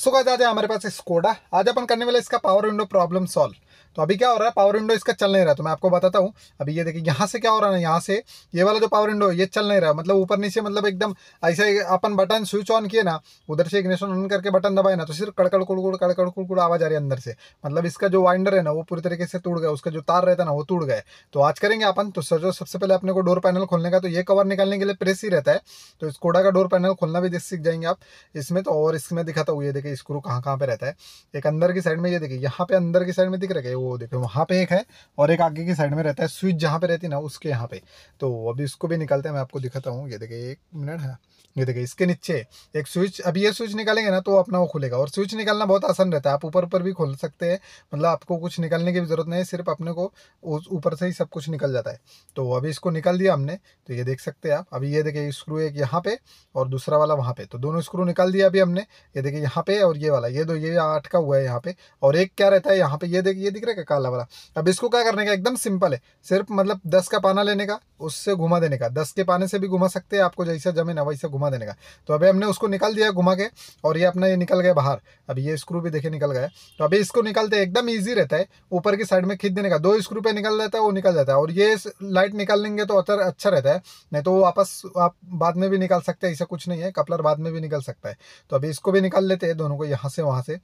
So guys आज हमारे पास Skoda आज अपन करने वाले इसका पावर विंडो प्रॉब्लम सॉल्व तो अभी क्या हो रहा है पावर विंडो इसका चल नहीं रहा तो मैं आपको बताता हूँ अभी ये देखिए यहाँ से क्या हो रहा है यहाँ से ये वाला जो पावर विंडो ये चल नहीं रहा मतलब ऊपर नीचे मतलब एकदम ऐसे अपन बटन स्विच ऑन किए ना उधर से इग्निशन ऑन करके बटन दबाए ना तो सिर्फ कड़कड़ कुड़कुड़ कड़कड़ कुड़कुड़ आवाज आ रही है अंदर से मतलब इसका जो वाइंडर है ना वो पूरी तरीके से टूट गया उसका जो तार रहता है ना वो टूट गए तो आज करेंगे अपन तो सर जो सबसे पहले अपने को डोर पैनल खोलने का तो ये कवर निकालने के लिए प्रेस ही रहता है तो इस कोडा का डोर पैनल खोलना भी सीख जाएंगे आप इसमें तो और इसमें दिखाता हूँ ये देखिए स्क्रू कहाँ कहाँ पे रहता है एक अंदर की साइड में ये देखिए यहाँ पे अंदर की साइड में दिख रहा है है वो देखो वहाँ पे एक है और एक आगे की साइड में रहता है स्विच जहाँ पे रहती है ना उसके यहाँ पे तो अभी इसको भी निकालते हैं मैं आपको दिखाता हूँ ये देखिए एक मिनट है ये देखिए इसके नीचे एक स्विच अभी ये स्विच निकालेंगे ना तो अपना वो खुलेगा और स्विच निकालना बहुत आसान रहता है आप ऊपर ऊपर भी खोल सकते हैं मतलब आपको कुछ निकालने की ज़रूरत नहीं है सिर्फ अपने को उस ऊपर से ही सब कुछ निकल जाता है तो अभी इसको निकाल दिया हमने तो ये देख सकते हैं आप अभी ये देखिए स्क्रू एक यहाँ पे और दूसरा वाला वहाँ पे तो दोनों स्क्रू निकाल दिया अभी हमने ये देखिए यहाँ पे और ये वाला ये दो ये अटका हुआ है यहाँ पे और एक क्या रहता है यहाँ पे ये देखिए ये दिख रहा है काला वाला अब इसको क्या करने का एकदम सिंपल है सिर्फ मतलब दस का पाना लेने का उससे घुमा देने का दस के पाने से भी घुमा सकते हैं आपको जैसा जमे ना वैसे घुमा देने का तो अभी हमने उसको निकाल दिया घुमा के और ये अपना ये निकल गया बाहर अब ये स्क्रू भी देखे निकल गया तो अभी इसको निकालते एकदम ईजी रहता है ऊपर की साइड में खींच देने का दो स्क्रू पे निकल जाता है वो निकल जाता है और ये लाइट निकाल लेंगे तो अतर अच्छा रहता है नहीं तो वो वापस आप बाद में भी निकाल सकते हैं ऐसा कुछ नहीं है कपलर बाद में भी निकल सकता है तो अभी इसको भी निकाल लेते हैं दोनों को यहाँ से वहाँ से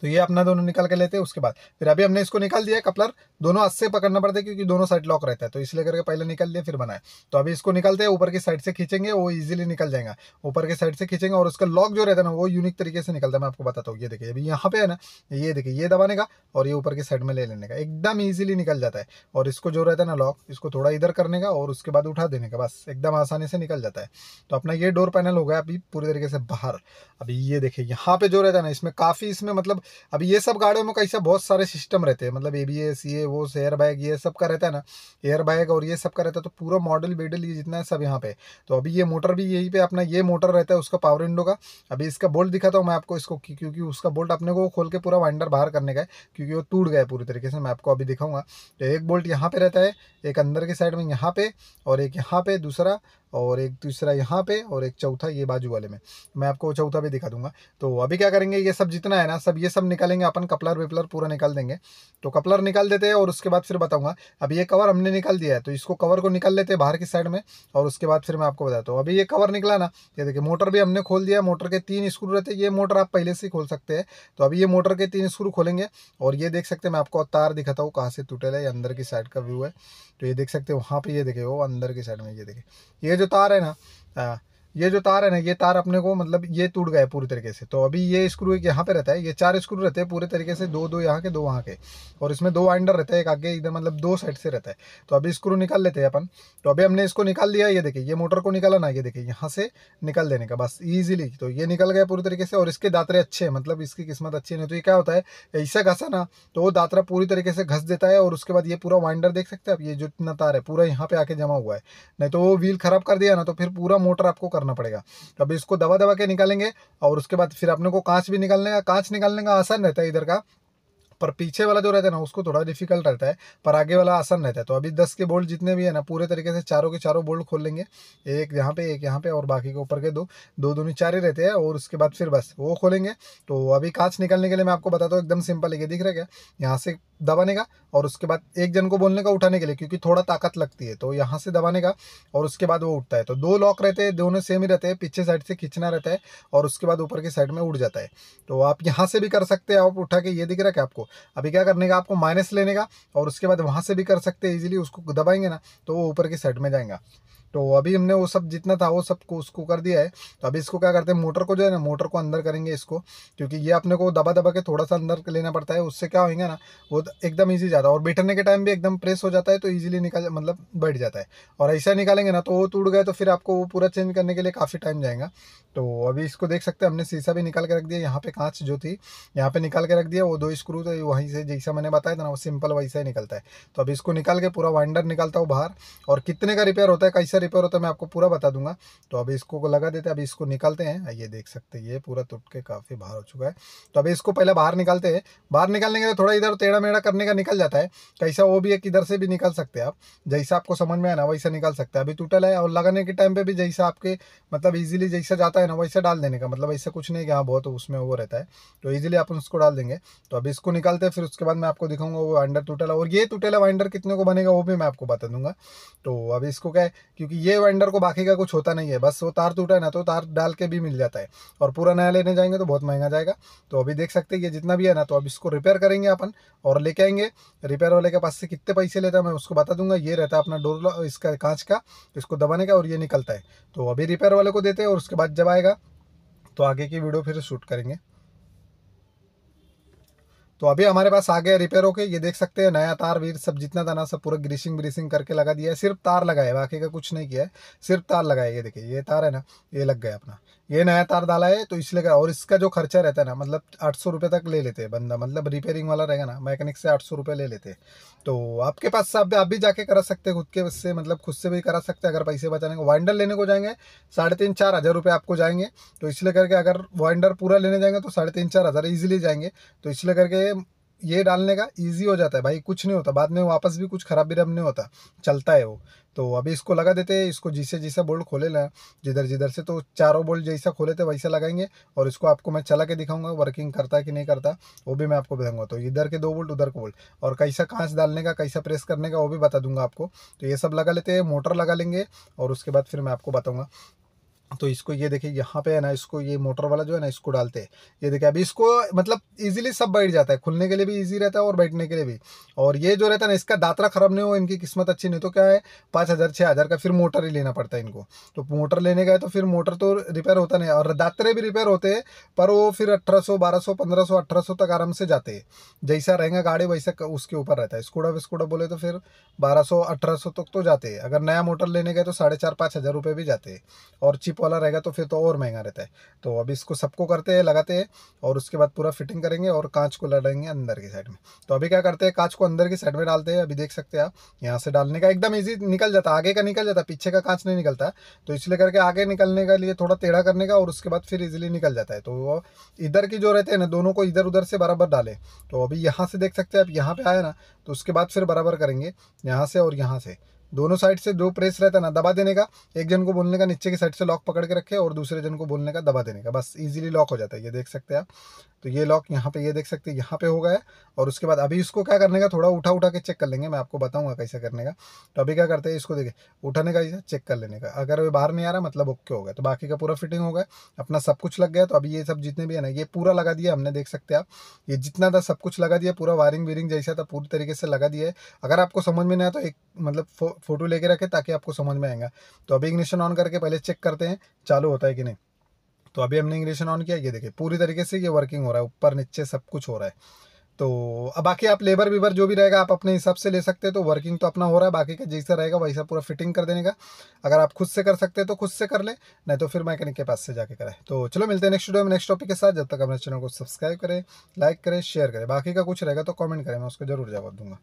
तो ये अपना दोनों निकाल के लेते हैं उसके बाद फिर अभी हमने इसको निकाल दिया कपलर दोनों से पकड़ना पड़ता है क्योंकि दोनों साइड लॉक रहता है तो इसलिए करके पहले निकाल दिया फिर बनाए तो अभी इसको निकालते हैं ऊपर की साइड से खींचेंगे वो इजीली निकल जाएगा ऊपर की साइड से खींचेंगे और उसका लॉक जो रहता है ना वो यूनिक तरीके से निकलता है मैं आपको बताता हूँ ये देखिए अभी यहाँ पे है ना ये देखिए ये दबाने का और ये ऊपर की साइड में ले लेने का एकदम ईजिली निकल जाता है और इसको जो रहता है ना लॉक इसको थोड़ा इधर करने का और उसके बाद उठा देने का बस एकदम आसानी से निकल जाता है तो अपना ये डोर पैनल हो गया अभी पूरी तरीके से बाहर अभी ये देखिए यहाँ पे जो रहता है ना इसमें काफ़ी इसमें मतलब अब ये सब गाड़ियों में कैसे बहुत सारे सिस्टम रहते हैं मतलब ए बी एस ये वो एयर बैग ये सब का रहता है ना एयर बैग और ये सब का रहता है तो पूरा मॉडल बेडल ये जितना है सब यहाँ पे तो अभी ये मोटर भी यहीं पे अपना ये मोटर रहता है उसका पावर विंडो का अभी इसका बोल्ट दिखाता हूँ मैं आपको इसको क्योंकि उसका बोल्ट अपने को खोल के पूरा वाइंडर बाहर करने का है क्योंकि वो टूट गया पूरी तरीके से मैं आपको अभी दिखाऊंगा तो एक बोल्ट यहाँ पे रहता है एक अंदर की साइड में यहाँ पे और एक यहाँ पे दूसरा और एक दूसरा यहाँ पे और एक चौथा ये बाजू वाले में मैं आपको चौथा भी दिखा दूंगा तो अभी क्या करेंगे ये सब जितना है ना सब ये सब निकालेंगे अपन कपलर वेपलर पूरा निकाल देंगे तो कपलर निकाल देते हैं और उसके बाद फिर बताऊँगा अब ये कवर हमने निकाल दिया है तो इसको कवर को निकाल लेते हैं बाहर की साइड में और उसके बाद फिर मैं आपको बताता हूँ अभी ये कवर निकला ना ये देखिए मोटर भी हमने खोल दिया मोटर के तीन स्क्रू रहते ये मोटर आप पहले से खोल सकते हैं तो अभी ये मोटर के तीन स्क्रू खोलेंगे और ये देख सकते मैं आपको तार दिखाता हूँ कहाँ से टूटेला है अंदर की साइड का व्यू है तो ये देख सकते हैं वहाँ पर ये देखे वो अंदर की साइड में ये देखे ये जो तार है ना हाँ। ये जो तार है ना ये तार अपने को मतलब ये टूट गए पूरी तरीके से तो अभी ये स्क्रू एक यहाँ पे रहता है ये चार स्क्रू रहते हैं पूरे तरीके से दो दो यहाँ के दो वहाँ के और इसमें दो वाइंडर रहता है एक आगे इधर मतलब दो साइड से रहता है तो अभी स्क्रू निकाल लेते हैं अपन तो अभी हमने इसको निकाल लिया ये देखिए ये मोटर को निकाला ना ये देखिए यहाँ से निकल देने का बस ईजिली तो ये निकल गया पूरी तरीके से और इसके दातरे अच्छे हैं मतलब इसकी किस्मत अच्छी नहीं तो ये क्या होता है ऐसा घसा ना तो वो दातरा पूरी तरीके से घस देता है और उसके बाद ये पूरा वाइंडर देख सकते हैं आप ये जो इतना तार है पूरा यहाँ पे आके जमा हुआ है नहीं तो वो व्हील खराब कर दिया ना तो फिर पूरा मोटर आपको करना पड़ेगा अभी इसको दवा दवा के निकालेंगे और उसके बाद फिर अपने को कांच भी निकालने का कांच निकालने का आसान रहता है इधर का पर पीछे वाला जो रहता है ना उसको थोड़ा डिफिकल्ट रहता है पर आगे वाला आसान रहता है तो अभी दस के बोल्ट जितने भी है ना पूरे तरीके से चारों के चारों बोल्ट खोल लेंगे एक यहाँ पे एक यहाँ पे और बाकी के ऊपर के दो दो दोनों चार ही रहते हैं और उसके बाद फिर बस वो खोलेंगे तो अभी कांच निकलने के लिए मैं आपको बताता हूँ एकदम सिंपल है ये दिख रहा है क्या यहाँ से दबाने का और उसके बाद एक जन को बोलने का उठाने के लिए क्योंकि थोड़ा ताकत लगती है तो यहाँ से दबाने का और उसके बाद वो उठता है तो दो लॉक रहते हैं दोनों सेम ही रहते हैं पीछे साइड से खींचना रहता है और उसके बाद ऊपर की साइड में उड़ जाता है तो आप यहाँ से भी कर सकते हैं आप उठा के ये दिख रहा है क्या आपको अभी क्या करने का आपको माइनस लेने का और उसके बाद वहाँ से भी कर सकते हैं ईजिली उसको दबाएंगे ना तो वो ऊपर के सेट में जाएगा तो अभी हमने वो सब जितना था वो सब को उसको कर दिया है तो अभी इसको क्या करते हैं मोटर को जो है ना मोटर को अंदर करेंगे इसको क्योंकि ये अपने को दबा दबा के थोड़ा सा अंदर लेना पड़ता है उससे क्या होगा ना वो तो एकदम ईजी जाता है और बैठने के टाइम भी एकदम प्रेस हो जाता है तो ईजिली निकाल मतलब बैठ जाता है और ऐसा निकालेंगे ना तो वो टूट गए तो फिर आपको वो पूरा चेंज करने के लिए काफ़ी टाइम जाएगा तो अभी इसको देख सकते हैं हमने शीशा भी निकाल के रख दिया यहाँ पे कांच जो थी यहाँ पे निकाल के रख दिया वो दो स्क्रू तो वहीं से जैसा मैंने बताया था ना वो सिंपल वैसा ही निकलता है तो अभी इसको निकाल के पूरा वाइंडर निकालता हूँ बाहर और कितने का रिपेयर होता है कैसे इसका रिपेयर होता है मैं आपको पूरा बता दूंगा तो अभी इसको को लगा देते हैं अभी इसको निकालते हैं ये देख सकते हैं ये पूरा टूट के काफ़ी बाहर हो चुका है तो अभी इसको पहले बाहर निकालते हैं बाहर निकालने के लिए थोड़ा इधर टेढ़ा मेढ़ा करने का निकल जाता है कैसा वो भी एक इधर से भी निकाल सकते हैं आप जैसा आपको समझ में आया ना वैसा निकाल सकते हैं अभी टूटल है और लगाने के टाइम पर भी जैसा आपके मतलब ईजिली जैसा जाता है ना वैसा डाल देने का मतलब ऐसा कुछ नहीं कि हाँ बहुत उसमें वो रहता है तो ईजिली आप उसको डाल देंगे तो अभी इसको निकालते हैं फिर उसके बाद मैं आपको दिखाऊंगा वो अंडर टूटेला और ये टूटेला वाइंडर कितने को बनेगा वो भी मैं आपको बता दूंगा तो अभी इसको क्या है कि क्योंकि ये वेंडर को बाकी का कुछ होता नहीं है बस वो तार टूटा है ना तो तार डाल के भी मिल जाता है और पूरा नया लेने जाएंगे तो बहुत महंगा जाएगा तो अभी देख सकते हैं ये जितना भी है ना तो अब इसको रिपेयर करेंगे अपन और लेके आएंगे रिपेयर वाले के पास से कितने पैसे लेता है मैं उसको बता दूंगा ये रहता है अपना डोर इसका कांच का इसको दबाने का और ये निकलता है तो अभी रिपेयर वाले को देते हैं और उसके बाद जब आएगा तो आगे की वीडियो फिर शूट करेंगे तो अभी हमारे पास आ गया रिपेयर होके ये देख सकते हैं नया तार वीर सब जितना था ना सब पूरा ग्रीसिंग ब्रीसिंग करके लगा दिया है सिर्फ तार लगाया बाकी का कुछ नहीं किया है सिर्फ तार लगाया ये देखिए ये तार है ना ये लग गया अपना ये नया तार डाला है तो इसलिए और इसका जो खर्चा रहता है ना मतलब आठ सौ रुपये तक ले लेते हैं बंदा मतलब रिपेयरिंग वाला रहेगा ना मैकेनिक से आठ सौ रुपये ले लेते हैं तो आपके पास आप, आप भी जाके करा सकते हैं खुद के से मतलब खुद से भी करा सकते हैं अगर पैसे बचाने को वाइंडर लेने को जाएंगे साढ़े तीन चार हज़ार रुपये आपको जाएंगे तो इसलिए करके अगर वाइंडर पूरा लेने जाएंगे तो साढ़े तीन चार हज़ार ईजिली जाएंगे तो इसलिए करके ये डालने का इजी हो जाता है भाई कुछ नहीं होता बाद में वापस भी कुछ खराब बिराब नहीं होता चलता है वो तो अभी इसको लगा देते हैं इसको जिसे जिसे बोल्ट खोले ना जिधर जिधर से तो चारों बोल्ट जैसा खोले थे वैसा लगाएंगे और इसको आपको मैं चला के दिखाऊंगा वर्किंग करता है कि नहीं करता वो भी मैं आपको बताऊंगा तो इधर के दो बोल्ट उधर के बोल्ट और कैसा कांच डालने का कैसा प्रेस करने का वो भी बता दूंगा आपको तो ये सब लगा लेते हैं मोटर लगा लेंगे और उसके बाद फिर मैं आपको बताऊँगा तो इसको ये देखिए यहाँ पे है ना इसको ये मोटर वाला जो है ना इसको डालते हैं ये देखिए अभी इसको मतलब इजीली सब बैठ जाता है खुलने के लिए भी इजी रहता है और बैठने के लिए भी और ये जो रहता है ना इसका दातरा खराब नहीं हो इनकी किस्मत अच्छी नहीं तो क्या है पाँच हज़ार छः हज़ार का फिर मोटर ही लेना पड़ता है इनको तो मोटर लेने गए तो फिर मोटर तो रिपेयर होता नहीं और दातरे भी रिपेयर होते हैं पर वो फिर अठारह सौ बारह सौ पंद्रह सौ अठारह सौ तक आराम से जाते हैं जैसा रहेंगे गाड़ी वैसा उसके ऊपर रहता है स्कूडा विस्कूडा बोले तो फिर बारह सौ अठारह सौ तक तो जाते हैं अगर नया मोटर लेने गए तो साढ़े चार पाँच हज़ार रुपये भी जाते हैं और चिप पाइप वाला रहेगा तो फिर तो और महंगा रहता है तो अभी इसको सबको करते हैं लगाते हैं और उसके बाद पूरा फिटिंग करेंगे और कांच को लड़ेंगे अंदर की साइड में तो अभी क्या करते हैं कांच को अंदर की साइड में डालते हैं अभी देख सकते हैं आप यहाँ से डालने का एकदम ईजी निकल जाता आगे का निकल जाता पीछे का कांच नहीं निकलता तो इसलिए करके आगे निकलने के लिए थोड़ा टेढ़ा करने का और उसके बाद फिर इजिली निकल जाता है तो इधर की जो रहते हैं ना दोनों को इधर उधर से बराबर डाले तो अभी यहाँ से देख सकते हैं आप यहाँ पे आए ना तो उसके बाद फिर बराबर करेंगे यहाँ से और यहाँ से दोनों साइड से जो प्रेस रहता है ना दबा देने का एक जन को बोलने का नीचे की साइड से लॉक पकड़ के रखे और दूसरे जन को बोलने का दबा देने का बस इजीली लॉक हो जाता है ये देख सकते हैं आप तो ये लॉक यहाँ पे ये देख सकते हैं यहाँ पे हो गया है और उसके बाद अभी इसको क्या करने का थोड़ा उठा उठा के चेक कर लेंगे मैं आपको बताऊँगा कैसे करने का तो अभी क्या करते हैं इसको देखिए उठाने का चेक कर लेने का अगर वो बाहर नहीं आ रहा मतलब ओके हो गया तो बाकी का पूरा फिटिंग हो गया अपना सब कुछ लग गया तो अभी ये सब जितने भी है ना ये पूरा लगा दिया हमने देख सकते आप ये जितना था सब कुछ लगा दिया पूरा वायरिंग वीरिंग जैसा था पूरी तरीके से लगा दिया है अगर आपको समझ में नहीं आया तो एक मतलब फोटो लेके रखें ताकि आपको समझ में आएगा तो अभी इग्निशन ऑन करके पहले चेक करते हैं चालू होता है कि नहीं तो अभी हमने इग्निशन ऑन किया ये देखिए पूरी तरीके से ये वर्किंग हो रहा है ऊपर नीचे सब कुछ हो रहा है तो अब बाकी आप लेबर वेबर जो भी रहेगा आप अपने हिसाब से ले सकते हैं तो वर्किंग तो अपना हो रहा है बाकी का जैसा रहेगा वैसा पूरा फिटिंग कर देने का अगर आप खुद से कर सकते हैं तो खुद से कर ले नहीं तो फिर मैकेनिक के पास से जाके कराए तो चलो मिलते हैं नेक्स्ट वीडियो में नेक्स्ट टॉपिक के साथ जब तक अपने चैनल को सब्सक्राइब करें लाइक करें शेयर करें बाकी का कुछ रहेगा तो कॉमेंट करें मैं उसको जरूर जवाब दूंगा